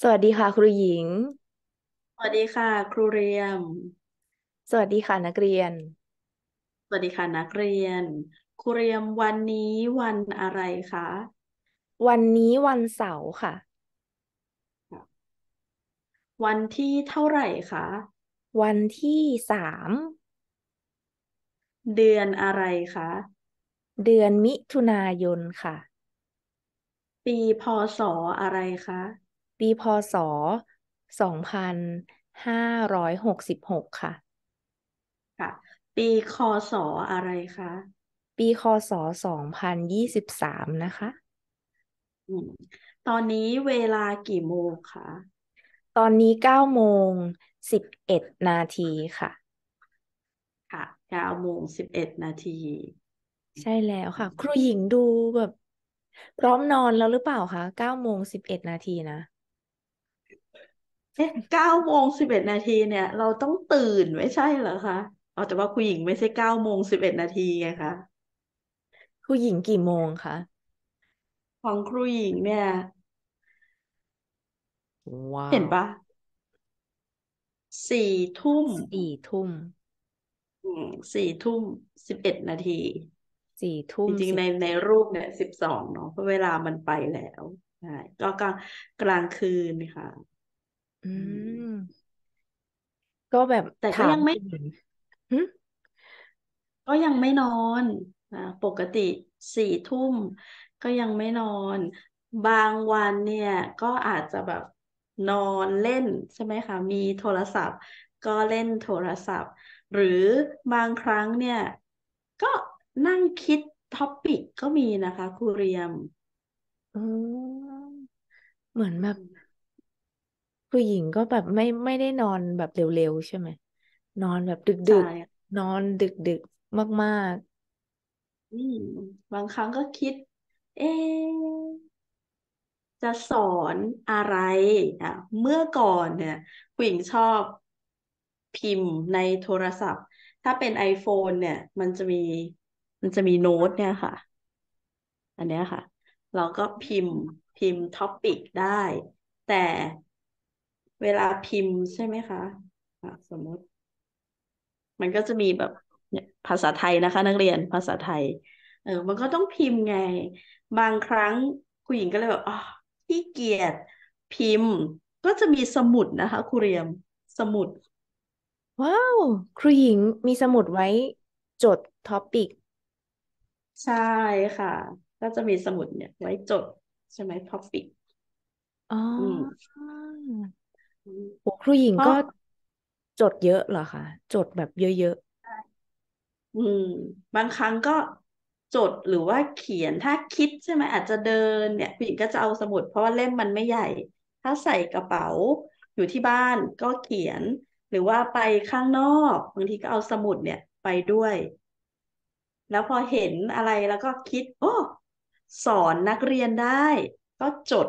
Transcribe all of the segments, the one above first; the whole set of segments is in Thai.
สวัสดีค่ะ ครูหญิง สวัสดีค่ะ ครูเรียม สวัสดีค่ะนักเรียน สวัสดีค่ะนักเรียน ครูเรียมวันนี้วันอะไรคะ วันนี้วันเสาร์ค่ะ วันที่เท่าไหร่คะ วันที่สาม เดือนอะไรคะ เดือนมิถุนายนค่ะ ปีพศอะไรคะปีพศ2566 ค่ะ ค่ะ ปีคศออะไรคะ ปีคศ2023 นะคะ ตอนนี้เวลากี่โมงคะ ตอนนี้9โมง11นาทีค่ะ ค่ะ9โมง11นาที ใช่แล้วค่ะ ครูหญิงดูแบบ พร้อมนอนแล้วหรือเปล่าคะ9โมง11นาทีนะเอ๊ะเก้าโมงสิบเอ็ดนาทีเนี่ย เราต้องตื่นไม่ใช่เหรอคะ เอาแต่ว่าคุณหญิงไม่ใช่เก้าโมงสิบเอ็ดนาทีไงคะผู้หญิงกี่โมงคะ ของครูหญิงเนี่ยว้าเห็นวปะสี่ทุ่มสี่ทุ่มอืมสี่ทุ่มสิบเอ็ดนาที สี่ทุ่มจริงิๆใน ในรูปเนี่ยสิบสองเนาะเพราะเวลามันไปแล้ว ใช่ ก็กลางกลางคืนค่ะอือืมมก็แบบแต่ก็ายัมงไม่อึก็ยังไม่นอน อ่าปกติสี่ทุ่ม ก็ยังไม่นอน บางวันเนี่ย ก็อาจจะแบบนอนเล่น ใช่ไหมคะ มีโทรศัพท์ ก็เล่นโทรศัพท์ หรือบางครั้งเนี่ย ก็นั่งคิดท็อปปิกก็มีนะคะครูเรียมอืมเหมือนแบบผู้หญิงก็แบบไม่ไม่ได้นอนแบบเร็วๆใช่ไหม นอนแบบดึกดึกนอนดึกดึกมากอืมบางครั้งก็คิด เอ๊จะสอนอะไรอ่ะเมื่อก่อนเนี่ยผู้หญิงชอบพิมพ์ในโทรศัพท์ ถ้าเป็น iPhone เนี่ย มันจะมีมันจะมีโน้ต เนี่ยค่ะ อันเนี้ยค่ะ เราก็พิมพ์พิมพ์ท็อปิกได้ แต่เวลาพิมพ์ใช่ไหมคะอ่ะสมมติมันก็จะมีแบบเนี่ย ภาษาไทยนะคะ นักเรียนภาษาไทย เออมันก็ต้องพิมพ์ไง บางครั้งคุณหญิงก็เลยแบบอ๋อขี้เกียจพิมพ์ก็จะมีสมุดนะคะครูเรียมสมุด ว้าวครูหญิงมีสมุดไว้ จดท็อปิกใช่ค่ะ ก็จะมีสมุดเนี่ย ไว้จดใช่ไหมท็อปิกอ๋อครูหญิงก็จดเยอะเหรอคะจดแบบเยอะอืม บางครั้งก็จดหรือว่าเขียนถ้าคิดใช่ไหมอาจจะเดินเนี่ยผู้หญิงก็จะเอาสมุด เพราะว่าเล่มมันไม่ใหญ่ ถ้าใส่กระเป๋า อยู่ที่บ้าน ก็เขียน หรือว่าไปข้างนอก บางทีก็เอาสมุด เนี่ย ไปด้วย แล้วพอเห็นอะไรแล้วก็คิด โอ้สอนนักเรียนได้ ก็จด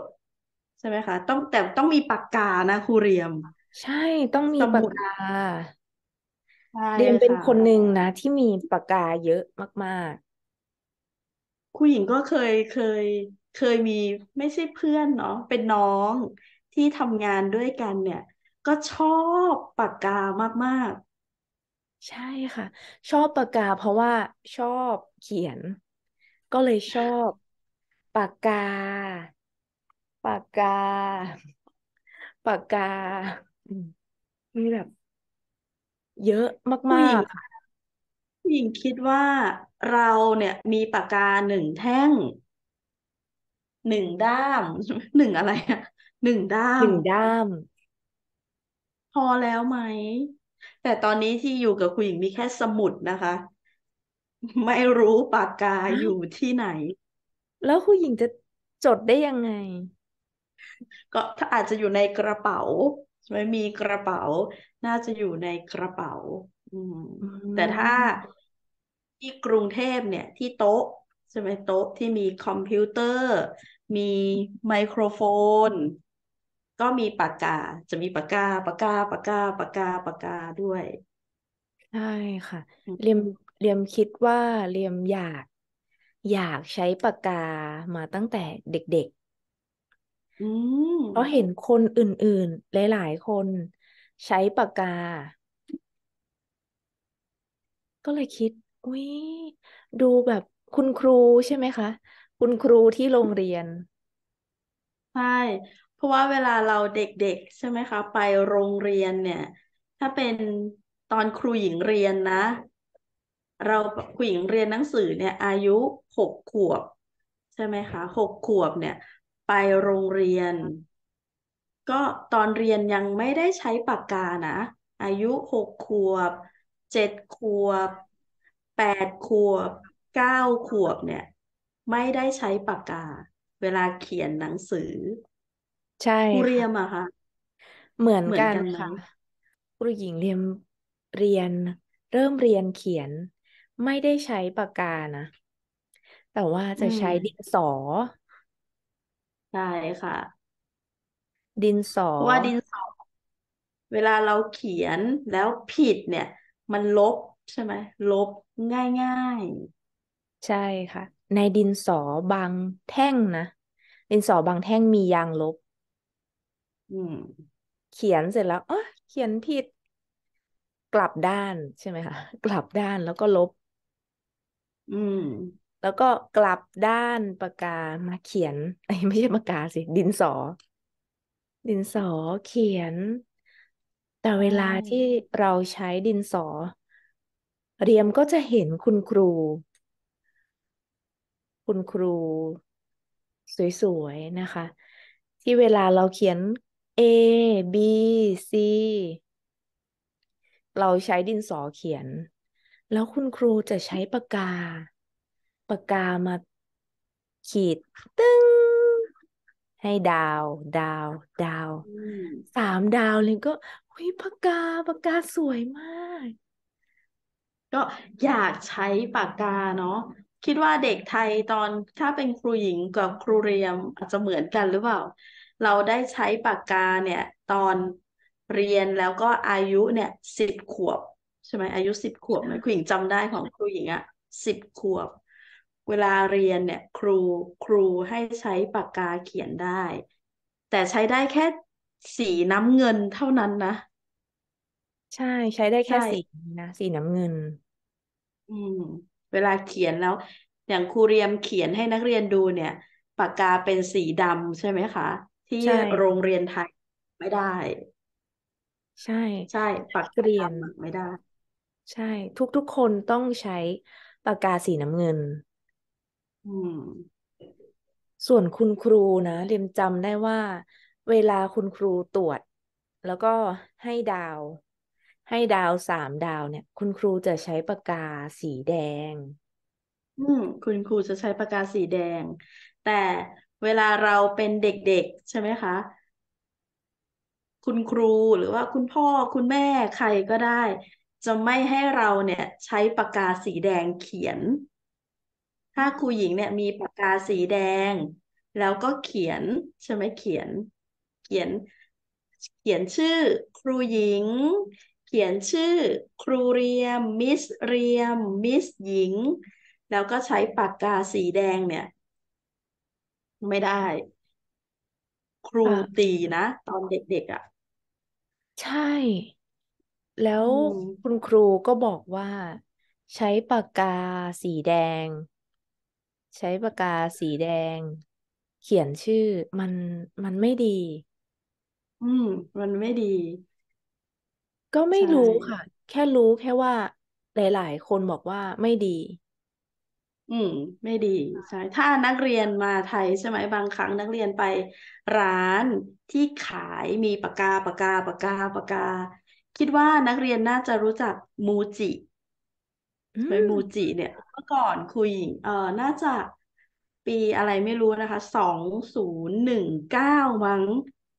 ใช่ไหมคะต้องแต่ต้องมีปากกานะครูเรียมใช่ต้องมีสปาุกดกาใเดมเป็นค่ะคนหนึ่งนะ ที่มีปากกาเยอะมากๆคุณหญิงก็เคยเคย เคยมีไม่ใช่เพื่อนเนาะเป็นน้องที่ทำงานด้วยกันเนี่ย ก็ชอบปากกามากๆ ใช่ค่ะ ชอบปากกาเพราะว่า ชอบเขียน ก็เลยชอบ ปากกา ปากกา ปากกามีแบบเยอะผู้มาหญิงกผู้หญิงคิดว่าเราเนี่ยมีปากกาหนึ่งแท่งหนึ่งด้ามหนึ่งอะไรอะหนึ่งด้ามหนึ่งด้าม พอแล้วไหม แต่ตอนนี้ที่อยู่กับคุณหญิงมีแค่สมุดนะคะ ไม่รู้ปากกาอยู่ที่ไหน แล้วคุณหญิงจะจดได้ยังไง ก็ถ้าอาจจะอยู่ในกระเป๋าไม่มีกระเป๋า น่าจะอยู่ในกระเป๋าอืมแต่ถ้าที่กรุงเทพเนี่ย ที่โต๊ะใช่ไหมโต๊ะที่มีคอมพิวเตอร์ มีไมโครโฟน ก็มีปากกา จะมีปากกา ปากกา ปากกา ปากกา ปากกาด้วยใช่ค่ะเรียมเรียมคิดว่าเรียมอยากอยากใช้ปากกามาตั้งแต่เด็กอืมเพราะเห็นคนอื่น ๆ หลายๆ คนใช้ปากกา ก็เลยคิด อุ๊ยดูแบบคุณครูใช่ไหมคะ คุณครูที่โรงเรียน ใช่ เพราะว่าเวลาเราเด็กๆใช่ไหมคะ ไปโรงเรียนเนี่ย ถ้าเป็นตอนครูหญิงเรียนนะ เราครูหญิงเรียนหนังสือเนี่ย อายุหกขวบ ใช่ไหมคะหกขวบเนี่ยไปโรงเรียน ก็ตอนเรียนยังไม่ได้ใช้ปากกานะ อายุหกขวบเจ็ดขวบแปดขวบเก้าขวบเนี่ย ไม่ได้ใช้ปากกา เวลาเขียนหนังสือ ใช่ครูเรียมอะค่ะเหมือนเหมือกันกันค่ะครูหญิงเรียนเรียน เริ่มเรียนเขียนไม่ได้ใช้ปากกานะ แต่ว่าจะใช้ดินสอใช่ค่ะ ดินสอเพราะว่าดินสอเวลาเราเขียนแล้วผิดเนี่ย มันลบ ใช่ไหมลบง่ายใช่ค่ะ ในดินสอบางแท่งนะดินสอบางแท่งมียางลบ อืม เขียนเสร็จแล้วอ๋อเขียนผิด กลับด้านใช่ไหมคะกลับด้านแล้วก็ลบ อืมแล้วก็กลับด้านปากกามาเขียนไม่ใช่ปากกาสิ ดินสอ ดินสอเขียน แต่เวลาที่เราใช้ดินสอ เรียมก็จะเห็นคุณครู คุณครู สวยๆนะคะ ที่เวลาเราเขียน A B C เราใช้ดินสอเขียน แล้วคุณครูจะใช้ปากกาปากกามาขีดตึ้งให้ดาว ดาว ดาว สามดาวเลยก็หุยปากกา ปากกาสวยมาก ก็อยากใช้ปากกาเนาะ คิดว่าเด็กไทยตอนถ้าเป็นครูหญิงกับครูเรียมอาจจะเหมือนกันหรือเปล่า เราได้ใช้ปากกาเนี่ย ตอนเรียน แล้วก็อายุเนี่ยสิบขวบใช่ไหมอายุสิบขวบไหมครูหญิงจำได้ของครูหญิงอะสิบขวบเวลาเรียนเนี่ย ครูครูให้ใช้ปากกาเขียนได้ แต่ใช้ได้แค่สีน้ำเงินเท่านั้นนะ ใช่ ใช้ได้แค่สีนะสีน้ำเงินอืมเวลาเขียนแล้ว อย่างครูเรียมเขียนให้นักเรียนดูเนี่ยปากกาเป็นสีดำใช่ไหมคะที่โรงเรียนไทยไม่ได้ ใช่ใช่ปากกเรียน ไม่ได้ ใช่ ทุกๆคนต้องใช้ปากกาสีน้ำเงินอืม ส่วนคุณครูนะเรียมจำได้ว่า เวลาคุณครูตรวจ แล้วก็ให้ดาว ให้ดาวสามดาวเนี่ย คุณครูจะใช้ปากกาสีแดง อืม คุณครูจะใช้ปากกาสีแดง แต่เวลาเราเป็นเด็กๆใช่ไหมคะ คุณครูหรือว่าคุณพ่อคุณแม่ใครก็ได้ จะไม่ให้เราเนี่ยใช้ปากกาสีแดงเขียนถ้าครูหญิงเนี่ยมีปากกาสีแดง แล้วก็เขียน ใช่ไหมเขียน เขียน เขียนชื่อ ครูหญิง เขียนชื่อ ครูเรียมมิสเรียม มิสหญิง แล้วก็ใช้ปากกาสีแดงเนี่ย ไม่ได้ ครูตีนะตอนเด็กๆอ่ะ ใช่ แล้วคุณครูก็บอกว่า ใช้ปากกาสีแดงใช้ปากกาสีแดง เขียนชื่อ มันมันไม่ดี อืม มันไม่ดี ก็ไม่ชรู้ค่ะ แค่รู้แค่ว่า หลาย ๆ คนบอกว่าไม่ดี อืม ไม่ดีใช่ถ้านักเรียนมาไทยใช่ไหมบางครั้ง นักเรียนไป ร้านที่ขายมีปากกาปากกาปากกาปากกาคิดว่านักเรียนน่าจะรู้จักมูจิอืโดมูจิเนี่ยเมื่อก่อนคุยเอ่อ น่าจะปีอะไรไม่รู้นะคะสองศูนย์หนึ่งเก้ามั้ง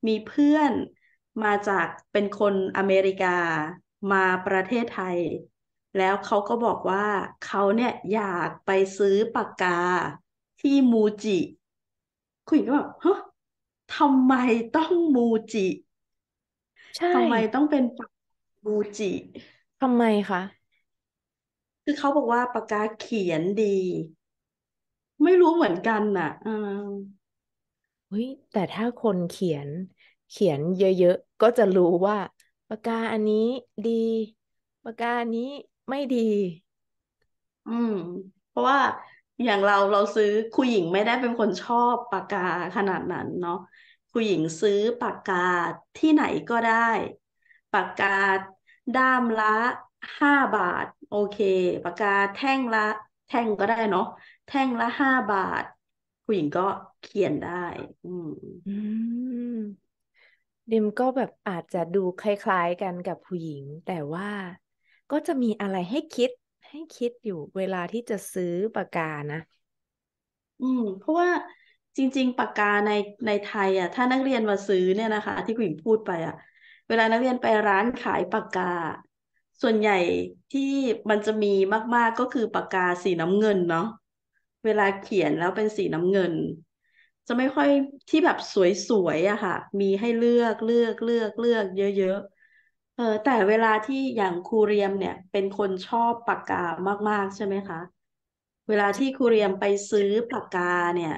มีเพื่อนมาจากเป็นคนอเมริกามาประเทศไทย แล้วเขาก็บอกว่าเขาเนี่ยอยากไปซื้อปากกาที่มูจิ คุณก็แบบฮะทำไมต้องมูจิใช่ทำไมต้องเป็นปากกามูจิทำไมคะคือเขาบอกว่าปากกาเขียนดี ไม่รู้เหมือนกันน่ะอ่าเฮ้ยแต่ถ้าคนเขียน เขียนเยอะๆ ก็จะรู้ว่าปากกาอันนี้ดีปากกาอันนี้ไม่ดี อืมเพราะว่าอย่างเราเราซื้อครูหญิงไม่ได้เป็นคนชอบ ปากกาขนาดนั้น เนาะครูหญิงซื้อ ปากกาที่ไหนก็ได้ ปากกาด้ามละห้าบาท โอเคปากกาแท่งละ แท่งก็ได้เนาะแท่งละห้าบาท ผู้หญิงก็เขียนได้ อืมอืมดิมก็แบบอาจจะดูคล้าย ๆ กันกับผู้หญิง แต่ว่าก็จะมีอะไรให้คิด ให้คิดอยู่เวลาที่จะซื้อปากกานะ อืม เพราะว่าจริง ๆปากกาในในไทย อ่ะ ถ้านักเรียนมาซื้อเนี่ยนะคะ ที่ผู้หญิงพูดไปอ่ะเวลานักเรียนไปร้านขายปากกาส่วนใหญ่ที่มันจะมีมาก ๆก็คือปากกาสีน้ำเงินเนาะเวลาเขียนแล้วเป็นสีน้ำเงิน จะไม่ค่อยที่แบบสวยๆอะค่ะมีให้เลือกเลือกเลือกเลือก เยอะๆเออแต่เวลาที่อย่างครูเรียมเนี่ยเป็นคนชอบปากกามาก ๆใช่ไหมคะเวลาที่ครูเรียมไปซื้อปากกาเนี่ย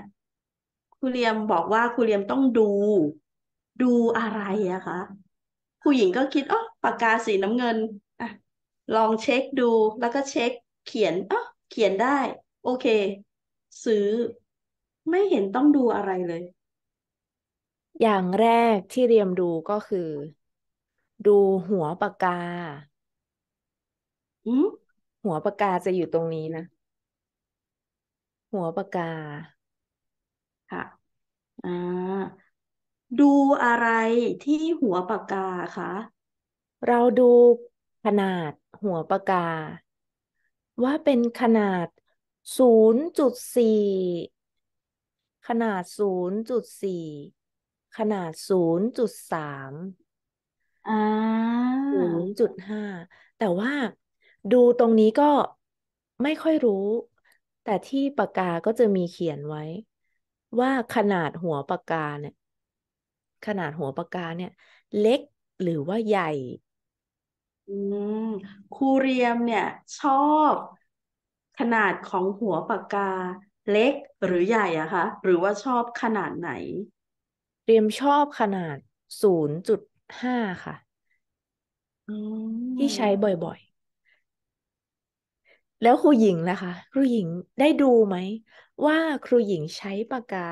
ครูเรียมบอกว่าครูเรียมต้องดูดูอะไรอะคะผู้หญิงก็คิดอ๋อปากกาสีน้ำเงินลองเช็คดูแล้วก็เช็คเขียนอ๋อเขียนได้ โอเค ซื้อ ไม่เห็นต้องดูอะไรเลย อย่างแรกที่เรียมดูก็คือ ดูหัวปากกาหัวปากกาจะอยู่ตรงนี้นะ หัวปากกา ค่ะอ่าดูอะไรที่หัวปากกาคะเราดูขนาดหัวปากกา ว่าเป็นขนาด 0.4 ขนาด 0.4 ขนาด 0.3 0.5 แต่ว่าดูตรงนี้ก็ไม่ค่อยรู้ แต่ที่ปากกา ก็จะมีเขียนไว้ ว่าขนาดหัวปากกาเนี่ยขนาดหัวปากกาเนี่ยเล็กหรือว่าใหญ่อืมครูเรียมเนี่ย ชอบขนาดของหัวปากกาเล็กหรือใหญ่อะคะ หรือว่าชอบขนาดไหน เรียมชอบขนาดศูนย์จุดห้าค่ะอืที่ใช้บ่อยๆ แล้วครูหญิงละคะ ครูหญิงได้ดูไหม ว่าครูหญิงใช้ปากกา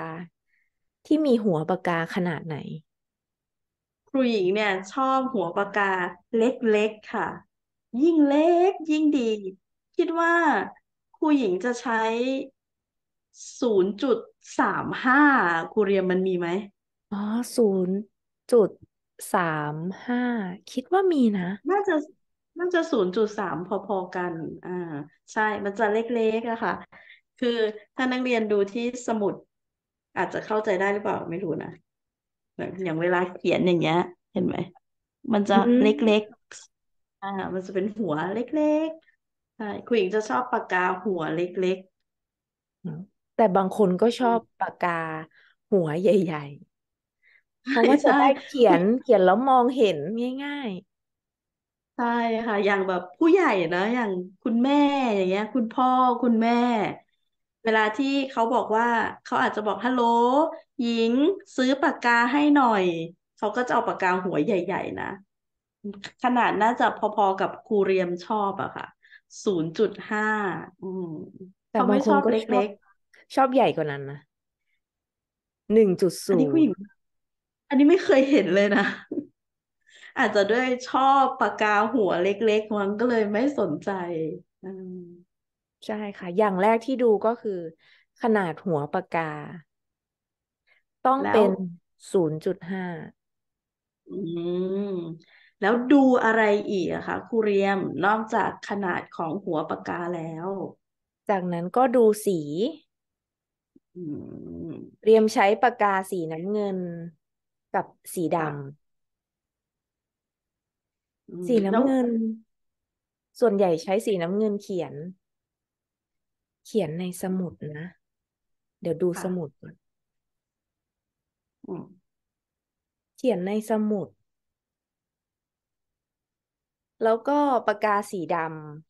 ที่มีหัวปากกาขนาดไหนครูหญิงเนี่ยชอบหัวปากกาเล็ก ๆ ค่ะ ยิ่งเล็กยิ่งดี คิดว่าครูหญิงจะใช้ศูนย์จุดสามห้าครูเรียมมันมีไหมอ๋อศูนย์จุดสามห้าคิดว่ามีนะ น่าจะน่าจะศูนย์จุดสามพอ ๆ กันอ่าใช่มันจะเล็กๆอะค่ะ คือถ้านักเรียนดูที่สมุดอาจจะเข้าใจได้หรือเปล่า ไม่รู้นะอย่างเวลาเขียนอย่างเงี้ย เห็นไหมมันจะอืเล็กๆอ่า มันจะเป็นหัวเล็กๆใช่คุณหญิงจะชอบปากกาหัวเล็กๆแต่บางคนก็ชอบปากกา หัวใหญ่ๆเพราะว่าจะ่ได้เขียนเขียนแล้วมองเห็นง่ายใช่ค่ะ อย่างแบบผู้ใหญ่นะอย่างคุณแม่อย่างเงี้ย คุณพ่อคุณแม่เวลาที่เขาบอกว่าเขาอาจจะบอกฮัลโหลหญิงซื้อปากกาให้หน่อย เขาก็จะเอาปากกาหัวใหญ่ๆนะ ขนาดน่าจะพอๆกับครูเรียมชอบอะค่ะศูนย์จุดห้าอืม แต่เขาบาไม่ชนอบก็เชล็บๆชอบใหญ่กว่านั้นนะหนึ่งจุดๆอันนี้ผู้หญิงอันนี้ไม่เคยเห็นเลยนะ อาจจะด้วยชอบปากกาหัวเล็กๆมันก็เลยไม่สนใจอืมใช่ค่ะ อย่างแรกที่ดูก็คือ ขนาดหัวปากกา ต้องเป็นศูนย์จุดห้าอืมแล้วดูอะไรอีกคะครูเรียม นอกจากขนาดของหัวปากกาแล้ว จากนั้นก็ดูสีเรียมใช้ปากกาสีน้ำเงินกับสีดำสีน้ำเงิน ส่วนใหญ่ใช้สีน้ำเงินเขียนเขียนในสมุดนะ เดี๋ยวดูสมุดก่อนเขียนในสมุด แล้วก็ปากกาสีด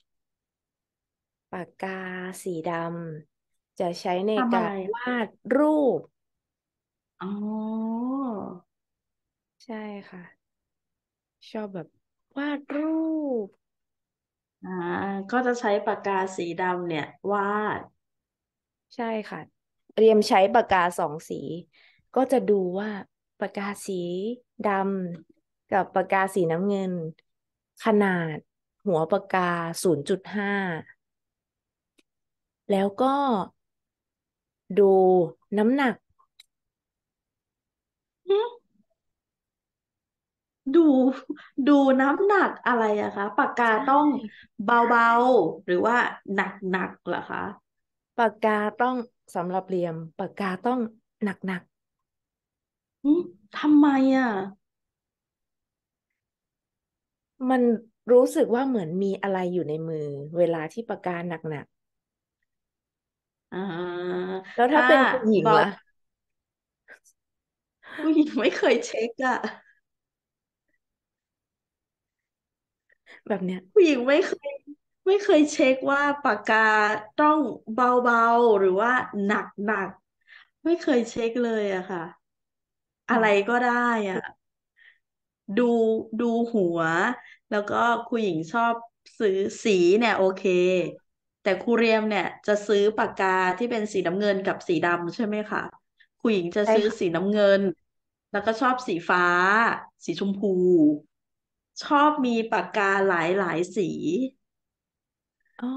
ำ ปากกาสีดำจะใช้ในการรวาดรูป อ๋อ ใช่ค่ะ ชอบแบบวาดรูปอ่าก็จะใช้ปากกาสีดำเนี่ยวาดใช่ค่ะ เตรียมใช้ปากกาสองสี ก็จะดูว่าปากกาสีดำกับปากกาสีน้ำเงิน ขนาดหัวปากกาศูนย์จุดห้าแล้วก็ดูน้ำหนักดูดูน้ำหนักอะไรอะคะ ปากกาต้องเบาๆ หรือว่า หนักหนักเหรอคะ ปากกาต้องสำหรับเรียมปากกาต้องหนักหอืมทำไมอะมันรู้สึกว่าเหมือนมีอะไรอยู่ในมือ เวลาที่ปากกาหนักอ่ากแล้วถ้าเป็นผู้หญิงล่ะผู้หญิงไม่เคยเช็คอะแบบเนี้ยผู้หญิงไม่เคยไม่เคยเช็คว่าปากกาต้องเบาๆหรือว่าหนักหนักไม่เคยเช็คเลยอะค่ะ อะไรก็ได้อะดูดูหัว แล้วก็คุูหญิงชอบซื้อสีเนี่ย โอเค แต่ครูเรียมเนี่ยจะซื้อปากกาที่เป็นสีน้ำเงินกับสีดำใช่ไหมคะคุูหญิงจะซื้อสีน้ำเงิน แล้วก็ชอบสีฟ้า สีชมพูชอบมีปากกาหลายหลายสีอ๋อ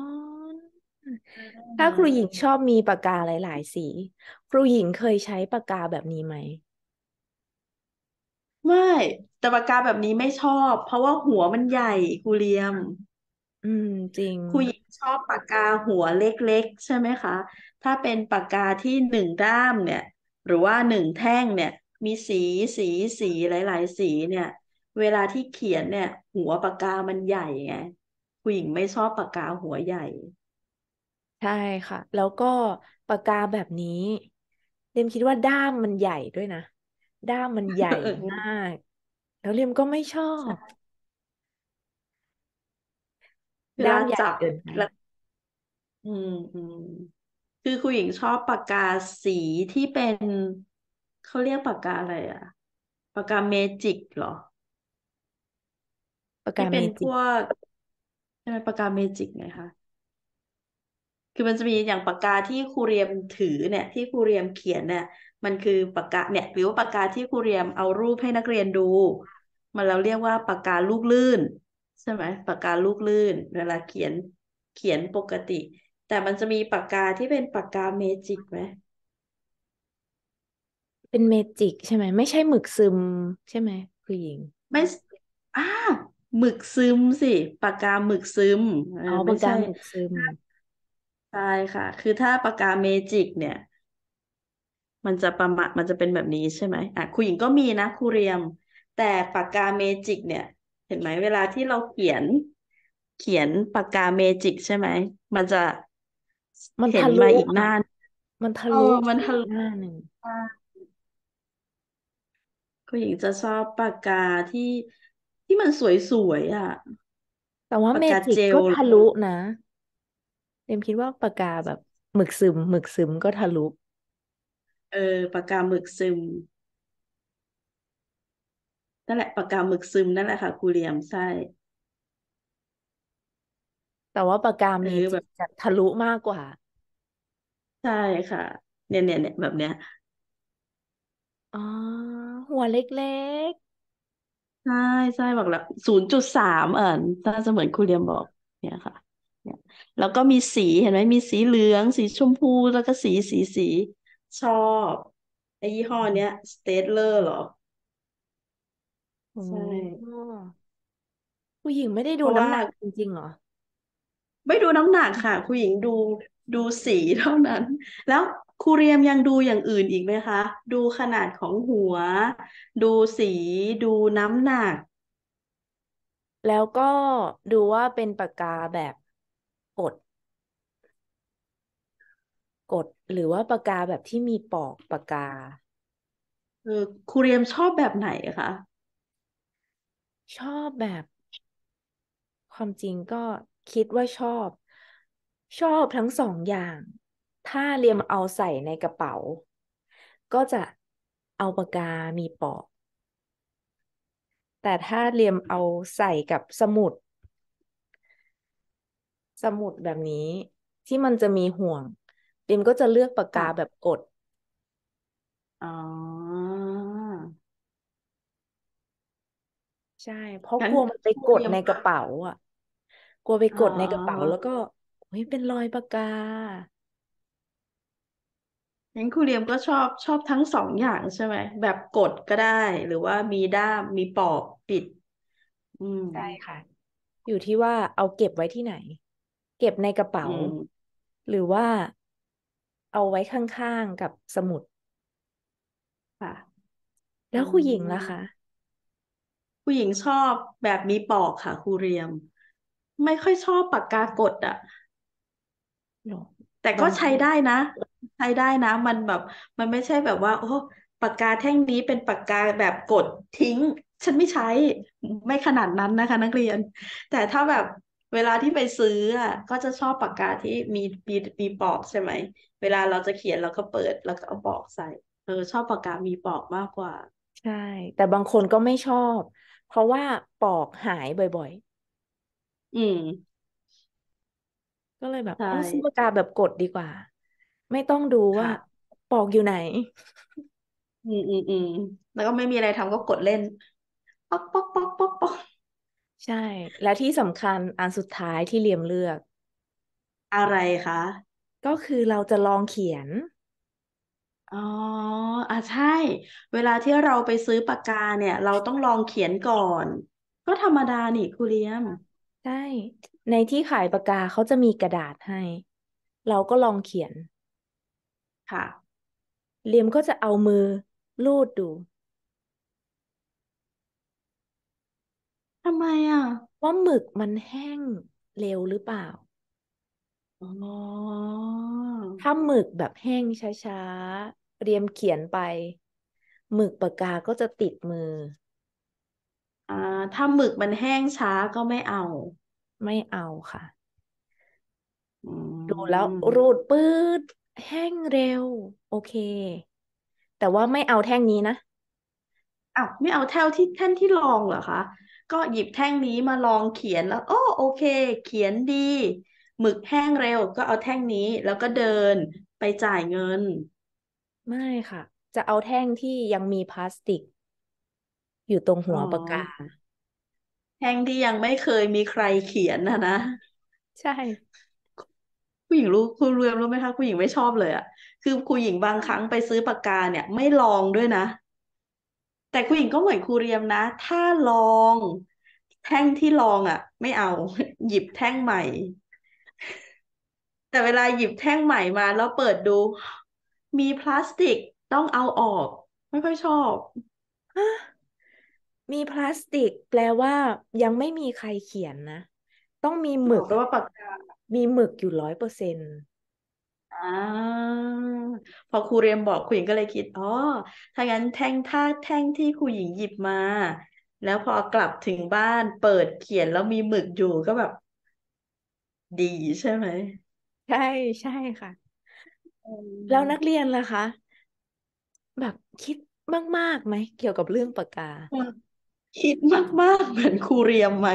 ถ้าครูหญิงชอบมีปากกาหลาย ๆ สี ครูหญิงเคยใช้ปากกาแบบนี้ไหม ไม่ แต่ปากกาแบบนี้ไม่ชอบ เพราะว่าหัวมันใหญ่ครูเลียม อืม จริง ครูหญิงชอบปากกาหัวเล็กๆ ใช่ไหมคะ ถ้าเป็นปากกาที่หนึ่งด้ามเนี่ย หรือว่าหนึ่งแท่งเนี่ย มีสีสีสีหลาย ๆ สีเนี่ยเวลาที่เขียนเนี่ยหัวปากกามันใหญ่ไงผู้หญิงไม่ชอบปากกาหัวใหญ่ ใช่ค่ะ แล้วก็ปากกาแบบนี้เรียมคิดว่าด้ามมันใหญ่ด้วยนะด้ามมันใหญ่มากแล้วเรียมก็ไม่ชอบเวด้าลามใหญ่จับเกินไปแล้วอืมอืมคือคุณหญิงชอบปากกาสีที่เป็นเขาเรียกปากกาอะไรอะปากกาเมจิกเหรอปากกาเป็มนพจิกวกใช่ไหมปากกาเมจิกไงคะ คือมันจะมีอย่างปากกาที่ครูเรียมถือเนี่ย ที่ครูเรียมเขียนเนี่ย มันคือปากกาเนี่ย หรือว่าปากกาที่ครูเรียมเอารูปให้นักเรียนดู มันเราเรียกว่าปากกาลูกลื่น ใช่ไหมปากกาลูกลื่น เวลาเขียนเขียนปกติ แต่มันจะมีปากกาที่เป็นปากกาเมจิกไหมเป็นเมจิกใช่ไหม ไม่ใช่หมึกซึม ใช่ไหมคู้หญิงไม่อ่าหมึกซึมสิปากกาหมึกซึมเออ๋อไม่ปากกาใช่หมึกซึมใช่ค่ะ คือถ้าปากกาเมจิก เนี่ย มันจะประมาณมันจะเป็นแบบนี้ใช่ไหมอ่ะครูหญิงก็มีนะครูเรียม แต่ปากกาเมจิกเนี่ย เห็นไหมเวลาที่เราเขียนเขียนปากกาเมจิกใช่ไหม มันจะ มันเห็นทะลุมาอีกหน้ามันทะลุมันนทะลุหน้าหนึ่งคุณหญิงจะชอบปากกาที่ที่มันสวยๆอ่ะ แต่ว่าปากเมกาจิกจก็ลทะลุนะเดมคิดว่าปากกาแบบ หมึกซึม หมึกซึมก็ทะลุ เออปากกาหมึกซึมนั่นแหละปากกาหมึกซึมนั่นแหละค่ะครูเรียมใช่แต่ว่าปากกาเเมแบจิบกจะทะลุมากกว่า ใช่ค่ะ เนี่ยเนี่ยเนี่ยแบบเนี้ย อ๋อหัวเล็กใช่ใช่บอกแล้วศูนย์จุดสามเออถ้าจะเหมือนครูเรียมบอก เนี่ยค่ะ เนี่ย แล้วก็มีสีเห็นไหม มีสีเหลือง สีชมพู แล้วก็สี สีสี ชอบ ไอ้ยี่ห้อเนี้ยสเตดเลอร์เหรออใช่ผู้หญิงไม่ได้เพดูราะน้ำว่าหนักจริงๆเหรอ ไม่ดูน้ำหนักค่ะ คุณหญิงดู ดูสีเท่านั้น แล้วครูเรียม ยังดูอย่างอื่นอีกไหมคะ ดูขนาดของหัว ดูสี ดูน้ำหนัก แล้วก็ดูว่าเป็นปากกาแบบ กด กด หรือว่าปากกาแบบที่มีปอกปากกา เออครูเรียมชอบแบบไหนคะ ชอบแบบ ความจริงก็คิดว่าชอบ ชอบทั้งสองอย่างถ้าเรียมเอาใส่ในกระเป๋า ก็จะเอาปากกามีปอกแต่ถ้าเรียมเอาใส่กับสมุด สมุดแบบนี้ ที่มันจะมีห่วง เรียมก็จะเลือกปากกาแบบกด อ๋อ ใช่ เพราะกลัวมันไปกดในกระเป๋า อ่ะ กลัวไปกดในกระเป๋าแล้วก็ เฮ้ยเป็นรอยปากกางั้นครูเรียมก็ชอบชอบทั้งสองอย่างใช่ไหมแบบกดก็ได้ หรือว่ามีด้ามมีปอบปิด อืมได้ค่ะ อยู่ที่ว่าเอาเก็บไว้ที่ไหน เก็บในกระเป๋า หรือว่าเอาไว้ข้างๆ กับสมุดค่ะแล้วคุณหญิงล่ะคะผู้หญิงชอบแบบมีปอกค่ะครูเรียม ไม่ค่อยชอบปากกากด อ่ะแต่ก็ใช้ได้นะใช้ได้นะ มันแบบ มันไม่ใช่แบบว่าโอ้ปากกาแท่งนี้เป็นปากกาแบบกดทิ้ง ฉันไม่ใช้ ไม่ขนาดนั้นนะคะ นักเรียน แต่ถ้าแบบเวลาที่ไปซื้อ อ่ะ ก็จะชอบปากกาที่มีมีมีปอกใช่ไหม เวลาเราจะเขียนเราก็เปิดแล้วก็เอาปอกใส่ เออ ชอบปากกา มีปอกมากกว่า ใช่ แต่บางคนก็ไม่ชอบ เพราะว่าปอกหายบ่อย ๆ อืม ก็เลยแบบใชเอาซื้อปากกาแบบกดดีกว่าไม่ต้องดูว่า ปอกอยู่ไหน อืมอืมอืมแล้วก็ไม่มีอะไรทำก็กดเล่น ป๊อกป๊อกป๊อกป๊อกป๊อก ใช่ และที่สำคัญอันสุดท้ายที่เลียมเลือก อะไรคะ ก็คือเราจะลองเขียน อ๋ออ่ะใช่ เวลาที่เราไปซื้อปากกาเนี่ย เราต้องลองเขียนก่อน ก็ธรรมดานี่คุณเลียมใช่ในที่ขายปากกาเขาจะมีกระดาษให้ เราก็ลองเขียนค่ะเลียมก็จะเอามือลูดดูทำไมอ่ะ ว่าหมึกมันแห้งเร็วหรือเปล่าอถ้าหมึกแบบแห้งช้าๆ เรียมเขียนไป หมึกปากกาก็จะติดมือ อ่า ถ้าหมึกมันแห้งช้าก็ไม่เอา ไม่เอาค่ะดูแล้วรูดปื๊ดแห้งเร็วโอเค แต่ว่าไม่เอาแท่งนี้นะอ้าวไม่เอาแท่งที่แท่นที่ลองเหรอคะก็หยิบแท่งนี้มาลองเขียนแล้ว โอ้โอเค เขียนดี หมึกแห้งเร็วก็เอาแท่งนี้แล้วก็เดินไปจ่ายเงิน ไม่ค่ะ จะเอาแท่งที่ยังมีพลาสติก อยู่ตรงหัวปากกาแท่งที่ยังไม่เคยมีใครเขียนนะนะ ใชู่้หญิงรู้คุณเรียมรู้ไหมคะผู้หญิงไม่ชอบเลยอะคือคู้หญิงบางครั้งไปซื้อปากกาเนี่ย ไม่ลองด้วยนะ แต่คู้หญิงก็เหมือนครูเรียมนะ ถ้าลอง แท่งที่ลองอะไม่เอา หยิบแท่งใหม่ แต่เวลาหยิบแท่งใหม่มาแล้วเปิดดู มีพลาสติกต้องเอาออก ไม่ค่อยชอบมีพลาสติกแปลว่า ยังไม่มีใครเขียนนะ ต้องมีหมึกราะว่าปากกามีหมึกอยู่ร้อยเปอร์เซ็นต์อพอครูเรียมบอกครูหญิงก็เลยคิดอ๋อถ้างั้นแท่งท่าแท่งที่ครูหญิงหยิบมา แล้วพอกลับถึงบ้านเปิดเขียนแล้วมีหมึกอยู่ก็แบบ ดีใช่ไหม ใช่ใช่ค่ะ แล้วนักเรียนล่ะคะ แบบคิดมากๆไหมเกี่ยวกับเรื่องปากกาคิดมากๆ เหมือนครูเรียมไหม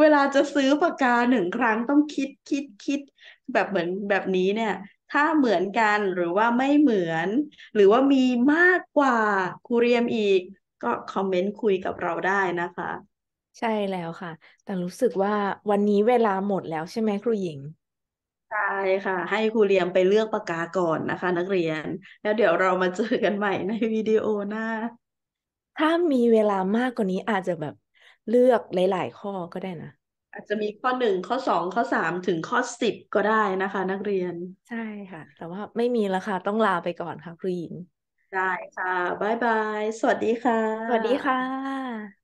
เวลาจะซื้อปากกาหนึ่งครั้งต้องคิดคิดคิดแบบเหมือนแบบนี้เนี่ย ถ้าเหมือนกันหรือว่าไม่เหมือน หรือว่ามีมากกว่าครูเรียมอีกก็คอมเมนต์คุยกับเราได้นะคะ ใช่แล้วค่ะ แต่รู้สึกว่าวันนี้เวลาหมดแล้ว ใช่ไหมครูหญิง ใช่ค่ะ ให้ครูเรียมไปเลือกปากกาก่อนนะคะนักเรียน แล้วเดี๋ยวเรามาเจอกันใหม่ในวิดีโอหน้าถ้ามีเวลามากกว่านี้อาจจะแบบเลือกหลายๆข้อก็ได้นะ อาจจะมีข้อหนึ่งข้อสองข้อสามถึงข้อสิบก็ได้นะคะนักเรียนใช่ค่ะ แต่ว่าไม่มีแล้วค่ะ ต้องลาไปก่อนค่ะครูหญิงได้ค่ะบายบาย สวัสดีค่ะ สวัสดีค่ะ